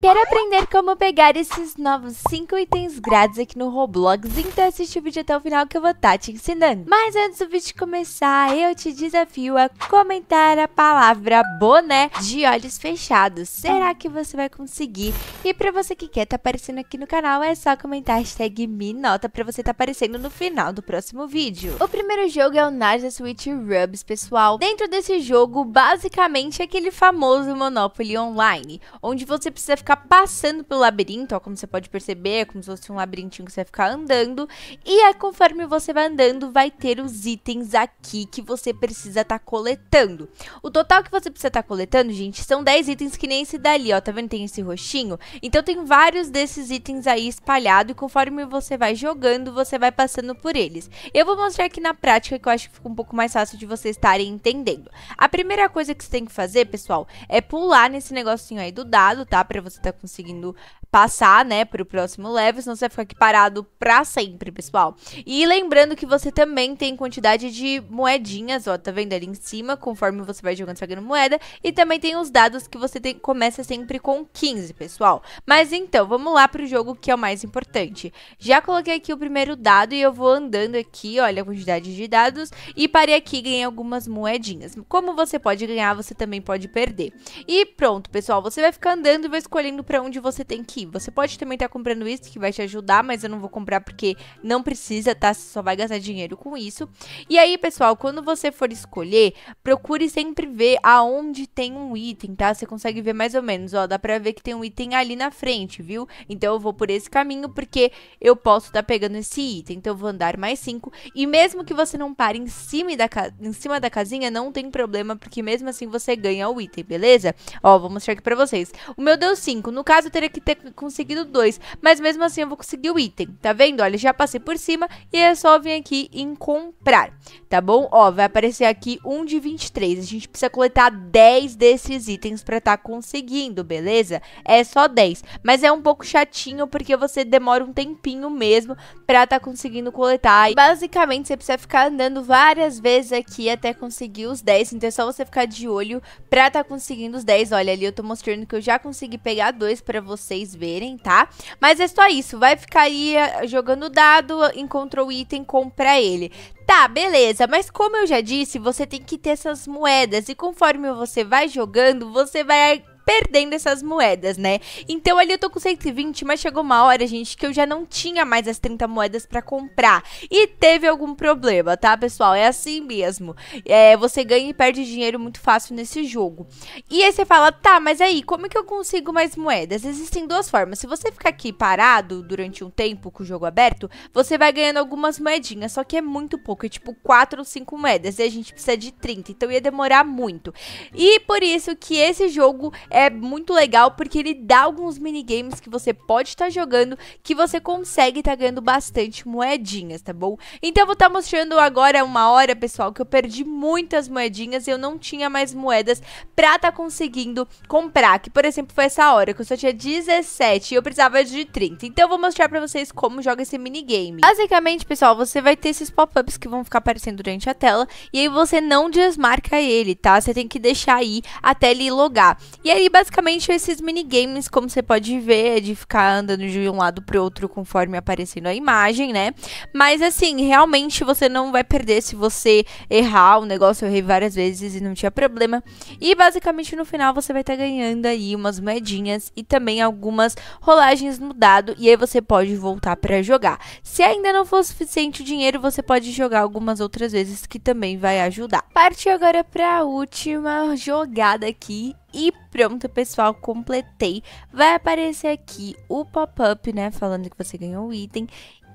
Quer aprender como pegar esses novos 5 itens grátis aqui no Roblox? Então assiste o vídeo até o final que eu vou estar tá te ensinando. Mas antes do vídeo começar, eu te desafio a comentar a palavra boné de olhos fechados. Será que você vai conseguir? E pra você que quer estar tá aparecendo aqui no canal, é só comentar a hashtag MeNota pra você estar tá aparecendo no final do próximo vídeo. O primeiro jogo é o Narza Switch Rubs, pessoal. Dentro desse jogo, basicamente, é aquele famoso Monopoly Online, onde você precisa ficar ficar passando pelo labirinto, ó, como você pode perceber, é como se fosse um labirintinho que você vai ficar andando. E aí, conforme você vai andando, vai ter os itens aqui que você precisa estar tá coletando. O total que você precisa estar tá coletando, gente, são 10 itens que nem esse dali, ó, tá vendo? Tem esse roxinho. Então tem vários desses itens aí espalhados e conforme você vai jogando, você vai passando por eles. Eu vou mostrar aqui na prática que eu acho que fica um pouco mais fácil de vocês estarem entendendo. A primeira coisa que você tem que fazer, pessoal, é pular nesse negocinho aí do dado, tá? Pra você você tá conseguindo passar, né, pro próximo level, senão você vai ficar aqui parado pra sempre, pessoal. E lembrando que você também tem quantidade de moedinhas, ó, tá vendo ali em cima, conforme você vai jogando, você vai ganhando moeda, e também tem os dados que você tem, começa sempre com 15, pessoal. Mas então, vamos lá pro jogo que é o mais importante. Já coloquei aqui o primeiro dado e eu vou andando aqui, olha a quantidade de dados, e parei aqui e ganhei algumas moedinhas. Como você pode ganhar, você também pode perder. E pronto, pessoal, você vai ficar andando e vai escolher indo para onde você tem que ir. Você pode também estar tá comprando isso, que vai te ajudar, mas eu não vou comprar porque não precisa, tá? Você só vai gastar dinheiro com isso. E aí, pessoal, quando você for escolher, procure sempre ver aonde tem um item, tá? Você consegue ver mais ou menos, ó, dá pra ver que tem um item ali na frente, viu? Então eu vou por esse caminho porque eu posso estar tá pegando esse item. Então eu vou andar mais 5. E mesmo que você não pare em cima, da em cima da casinha, não tem problema, porque mesmo assim você ganha o item, beleza? Ó, vou mostrar aqui pra vocês. O meu deu sim cinco. No caso, eu teria que ter conseguido dois. Mas mesmo assim, eu vou conseguir o item. Tá vendo? Olha, já passei por cima e é só vir aqui em comprar. Tá bom? Ó, vai aparecer aqui um de 23. A gente precisa coletar 10 desses itens pra tá conseguindo, beleza? É só 10. Mas é um pouco chatinho porque você demora um tempinho mesmo pra tá conseguindo coletar. E basicamente, você precisa ficar andando várias vezes aqui até conseguir os 10. Então é só você ficar de olho pra tá conseguindo os 10. Olha, ali eu tô mostrando que eu já consegui pegar mandar dois para vocês verem, tá? Mas é só isso, vai ficar aí eh, jogando dado, encontrou o item, compra ele. Tá, beleza, mas como eu já disse, você tem que ter essas moedas e conforme você vai jogando, você vai perdendo essas moedas, né? Então ali eu tô com 120, mas chegou uma hora, gente, que eu já não tinha mais as 30 moedas pra comprar. E teve algum problema, tá, pessoal? É assim mesmo. É, você ganha e perde dinheiro muito fácil nesse jogo. E aí você fala, tá, mas aí, como é que eu consigo mais moedas? Existem duas formas. Se você ficar aqui parado durante um tempo com o jogo aberto, você vai ganhando algumas moedinhas, só que é muito pouco, é tipo 4 ou 5 moedas. E a gente precisa de 30, então ia demorar muito. E por isso que esse jogo é é muito legal porque ele dá alguns minigames que você pode estar tá jogando que você consegue estar tá ganhando bastante moedinhas, tá bom? Então eu vou estar tá mostrando agora uma hora, pessoal, que eu perdi muitas moedinhas e eu não tinha mais moedas pra estar tá conseguindo comprar. Que, por exemplo, foi essa hora que eu só tinha 17 e eu precisava de 30. Então eu vou mostrar pra vocês como joga esse minigame. Basicamente, pessoal, você vai ter esses pop-ups que vão ficar aparecendo durante a tela e aí você não desmarca ele, tá? Você tem que deixar aí até ele logar. E aí basicamente esses minigames, como você pode ver, é de ficar andando de um lado pro outro conforme aparecendo a imagem, né? Mas assim, realmente você não vai perder se você errar o negócio. Eu errei várias vezes e não tinha problema. E basicamente no final você vai estar tá ganhando aí umas moedinhas e também algumas rolagens no dado. E aí você pode voltar para jogar. Se ainda não for suficiente o dinheiro, você pode jogar algumas outras vezes que também vai ajudar. Parte agora para a última jogada aqui e pronto, pessoal, completei. Vai aparecer aqui o pop-up, né, falando que você ganhou o item.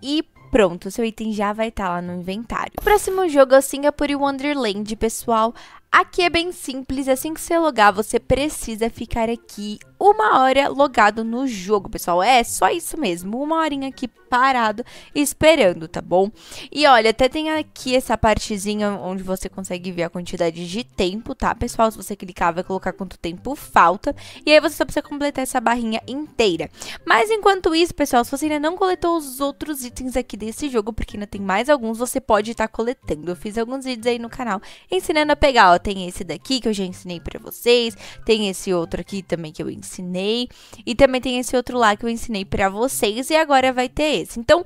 E pronto, seu item já vai estar tá lá no inventário. O próximo jogo assim, é o Singapore Wonderland, pessoal. Aqui é bem simples, assim que você logar, você precisa ficar aqui uma hora logado no jogo, pessoal. É só isso mesmo, uma horinha aqui parado esperando, tá bom? E olha, até tem aqui essa partezinha onde você consegue ver a quantidade de tempo, tá, pessoal? Se você clicar, vai colocar quanto tempo falta. E aí você só precisa completar essa barrinha inteira. Mas enquanto isso, pessoal, se você ainda não coletou os outros itens aqui desse jogo, porque ainda tem mais alguns, você pode estar tá coletando. Eu fiz alguns vídeos aí no canal ensinando a pegar, ó, tem esse daqui que eu já ensinei para vocês, tem esse outro aqui também que eu ensinei, e também tem esse outro lá que eu ensinei para vocês, e agora vai ter esse. Então,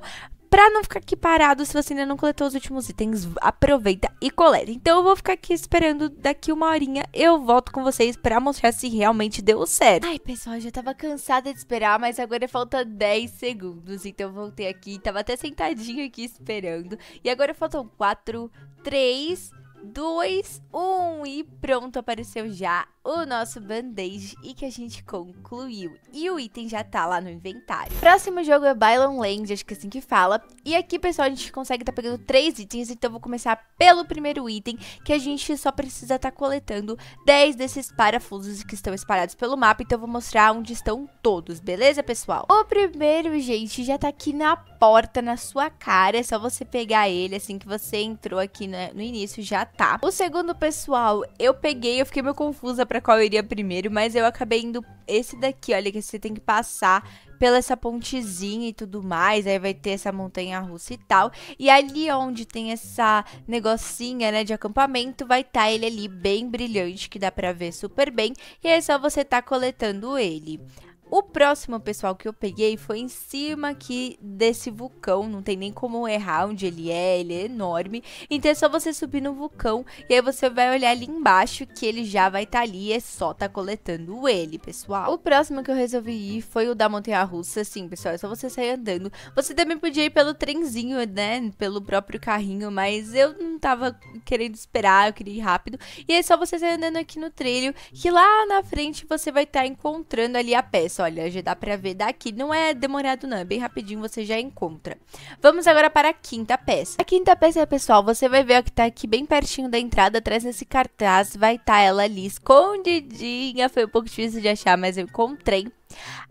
Pra não ficar aqui parado, se você ainda não coletou os últimos itens, aproveita e coleta. Então eu vou ficar aqui esperando daqui uma horinha, eu volto com vocês pra mostrar se realmente deu certo. Ai, pessoal, eu já tava cansada de esperar, mas agora falta 10 segundos, então eu voltei aqui, tava até sentadinha aqui esperando. E agora faltam 4, 3, 2, 1 e pronto, apareceu já o nosso band-aid e que a gente concluiu. E o item já tá lá no inventário. Próximo jogo é Bylon Land, acho que é assim que fala. E aqui, pessoal, a gente consegue tá pegando três itens, então vou começar pelo primeiro item, que a gente só precisa estar tá coletando 10 desses parafusos que estão espalhados pelo mapa, então vou mostrar onde estão todos, beleza, pessoal? O primeiro, gente, já tá aqui na porta, na sua cara, é só você pegar ele, assim que você entrou aqui né, no início, já tá. O segundo, pessoal, eu peguei, eu fiquei meio confusa pra para qual eu iria primeiro, mas eu acabei indo esse daqui, olha, que você tem que passar pela essa pontezinha e tudo mais, aí vai ter essa montanha russa e tal. E ali onde tem essa negocinha, né, de acampamento, vai estar tá ele ali bem brilhante, que dá pra ver super bem, e é só você tá coletando ele. O próximo, pessoal, que eu peguei foi em cima aqui desse vulcão. Não tem nem como errar onde ele é, ele é enorme. Então é só você subir no vulcão e aí você vai olhar ali embaixo que ele já vai estar tá ali. É só tá coletando ele, pessoal. O próximo que eu resolvi ir foi o da montanha-russa. Sim, pessoal, é só você sair andando. Você também podia ir pelo trenzinho, né? Pelo próprio carrinho, mas eu não tava querendo esperar, eu queria ir rápido. E é só você sair andando aqui no trilho que lá na frente você vai estar tá encontrando ali a peça isso, olha, já dá pra ver daqui. Não é demorado não, é bem rapidinho, você já encontra. Vamos agora para a quinta peça. A quinta peça, pessoal, você vai ver ó, que tá aqui bem pertinho da entrada, atrás desse cartaz, vai estar tá ela ali escondidinha. Foi um pouco difícil de achar, mas eu encontrei.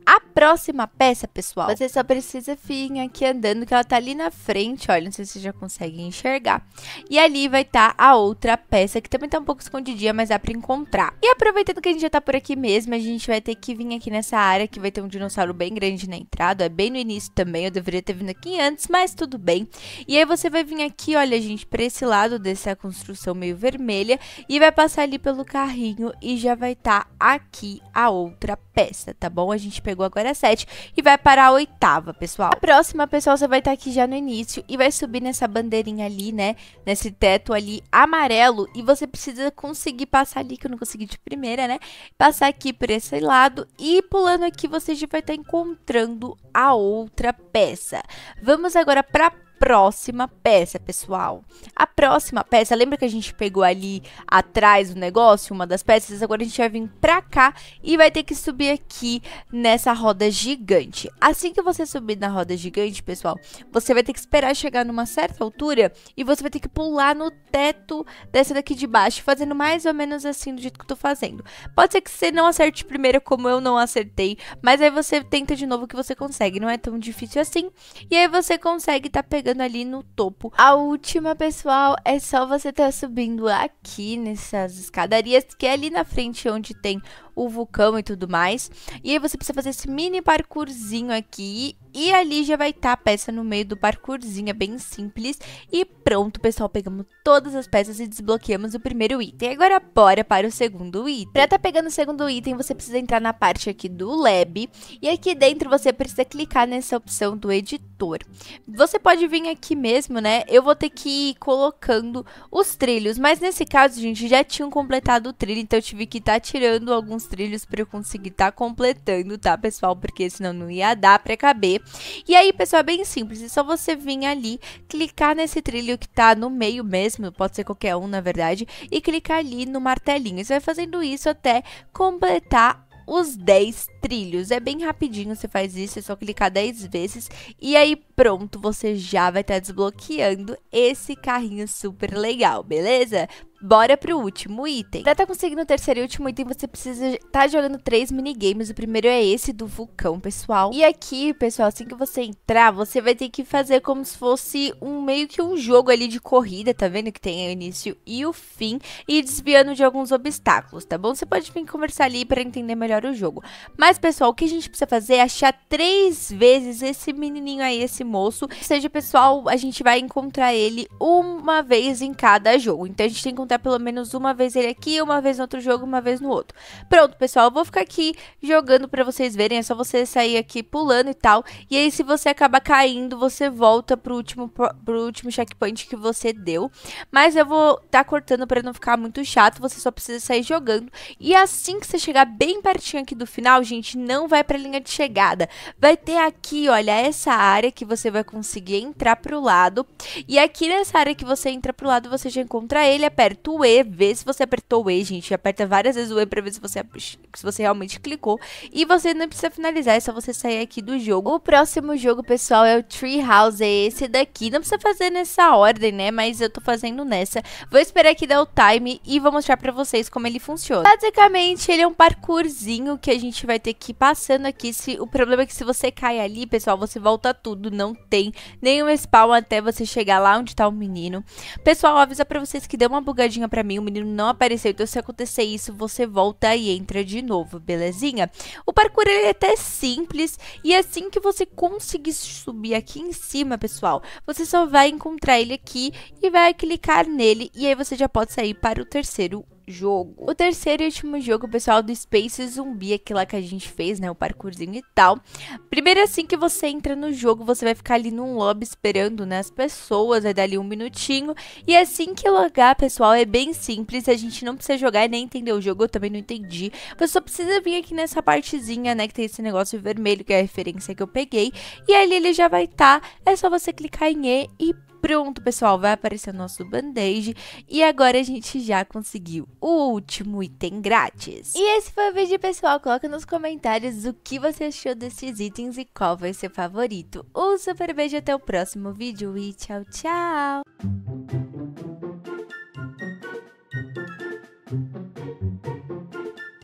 A próxima peça, pessoal, você só precisa vir aqui andando, que ela tá ali na frente, olha, não sei se vocês já conseguem enxergar. E ali vai estar tá a outra peça, que também tá um pouco escondidinha, mas dá pra encontrar. E aproveitando que a gente já tá por aqui mesmo, a gente vai ter que vir aqui nessa área, que vai ter um dinossauro bem grande na entrada, é bem no início também, eu deveria ter vindo aqui antes, mas tudo bem. E aí você vai vir aqui, olha, gente, pra esse lado dessa construção meio vermelha, e vai passar ali pelo carrinho e já vai estar tá aqui a outra peça, tá bom? A gente pegou agora a 7 e vai para a oitava, pessoal. A próxima, pessoal, você vai estar aqui já no início e vai subir nessa bandeirinha ali, né? Nesse teto ali amarelo. E você precisa conseguir passar ali, que eu não consegui de primeira, né? Passar aqui por esse lado e pulando aqui você já vai estar encontrando a outra peça. Vamos agora para a próxima peça, pessoal. A próxima peça, lembra que a gente pegou ali atrás o negócio, uma das peças? Agora a gente vai vir pra cá e vai ter que subir aqui nessa roda gigante. Assim que você subir na roda gigante, pessoal, você vai ter que esperar chegar numa certa altura e você vai ter que pular no teto dessa daqui de baixo, fazendo mais ou menos assim do jeito que eu tô fazendo. Pode ser que você não acerte primeiro como eu não acertei, mas aí você tenta de novo que você consegue, não é tão difícil assim. E aí você consegue tá pegando chegando ali no topo. A última, pessoal, é só você estar tá subindo aqui nessas escadarias, que é ali na frente onde tem o vulcão e tudo mais. E aí você precisa fazer esse mini parkourzinho aqui. E ali já vai estar tá a peça no meio do parkourzinho, é bem simples. E pronto, pessoal, pegamos todas as peças e desbloqueamos o primeiro item. Agora bora para o segundo item. Para estar tá pegando o segundo item, você precisa entrar na parte aqui do lab. E aqui dentro você precisa clicar nessa opção do editor. Você pode vir aqui mesmo, né? Eu vou ter que ir colocando os trilhos. Mas nesse caso, gente, já tinham completado o trilho, então eu tive que estar tá tirando alguns trilhos para eu conseguir estar tá completando, tá, pessoal? Porque senão não ia dar para caber. E aí, pessoal, é bem simples. É só você vir ali, clicar nesse trilho que tá no meio mesmo, pode ser qualquer um, na verdade, e clicar ali no martelinho. Você vai fazendo isso até completar os 10 trilhos. É bem rapidinho, você faz isso, é só clicar 10 vezes e aí pronto, você já vai estar tá desbloqueando esse carrinho super legal, beleza? Bora pro último item. Pra tá conseguindo o terceiro e último item, você precisa estar tá jogando três minigames. O primeiro é esse do vulcão, pessoal. E aqui, pessoal, assim que você entrar, você vai ter que fazer como se fosse um meio que um jogo ali de corrida, tá vendo? Que tem o início e o fim. E desviando de alguns obstáculos, tá bom? Você pode vir conversar ali pra entender melhor o jogo. Mas, pessoal, o que a gente precisa fazer é achar três vezes esse menininho aí, esse moço. Ou seja, pessoal, a gente vai encontrar ele uma vez em cada jogo. Então a gente tem que pelo menos uma vez ele aqui, uma vez no outro jogo, uma vez no outro. Pronto, pessoal, eu vou ficar aqui jogando pra vocês verem, é só você sair aqui pulando e tal. E aí, se você acaba caindo, você volta pro último, pro último checkpoint que você deu. Mas eu vou tá cortando pra não ficar muito chato, você só precisa sair jogando. E assim que você chegar bem pertinho aqui do final, gente, não vai pra linha de chegada. Vai ter aqui, olha, essa área que você vai conseguir entrar pro lado. E aqui nessa área que você entra pro lado, você já encontra ele, aperta aperta o E, vê se você apertou o E, gente. Aperta várias vezes o E pra ver se você, se você realmente clicou. E você não precisa finalizar, é só você sair aqui do jogo. O próximo jogo, pessoal, é o Treehouse, é esse daqui. Não precisa fazer nessa ordem, né? Mas eu tô fazendo nessa. Vou esperar aqui dar o time e vou mostrar pra vocês como ele funciona. Basicamente, ele é um parkourzinho que a gente vai ter que ir passando aqui. Se, o problema é que se você cai ali, pessoal, você volta tudo. Não tem nenhum spawn até você chegar lá onde tá o menino. Pessoal, avisa pra vocês que deu uma bugadinha ligadinha para mim, o menino não apareceu, então se acontecer isso, você volta e entra de novo, belezinha? O parkour ele é até simples e assim que você conseguir subir aqui em cima, pessoal, você só vai encontrar ele aqui e vai clicar nele e aí você já pode sair para o terceiro jogo. O terceiro e último jogo, pessoal, do Space Zumbi, aquele lá que a gente fez, né, o parkourzinho e tal. Primeiro assim que você entra no jogo, você vai ficar ali num lobby esperando, né, as pessoas, vai dar ali um minutinho. E é assim que logar, pessoal, é bem simples, a gente não precisa jogar e nem entender o jogo, eu também não entendi. Você só precisa vir aqui nessa partezinha, né, que tem esse negócio vermelho, que é a referência que eu peguei. E ali ele já vai estar, tá, é só você clicar em E e Pronto, pessoal, vai aparecer o nosso band-aid. E agora a gente já conseguiu o último item grátis. E esse foi o vídeo, pessoal. Coloca nos comentários o que você achou desses itens e qual vai ser o favorito. Um super beijo, até o próximo vídeo e tchau, tchau!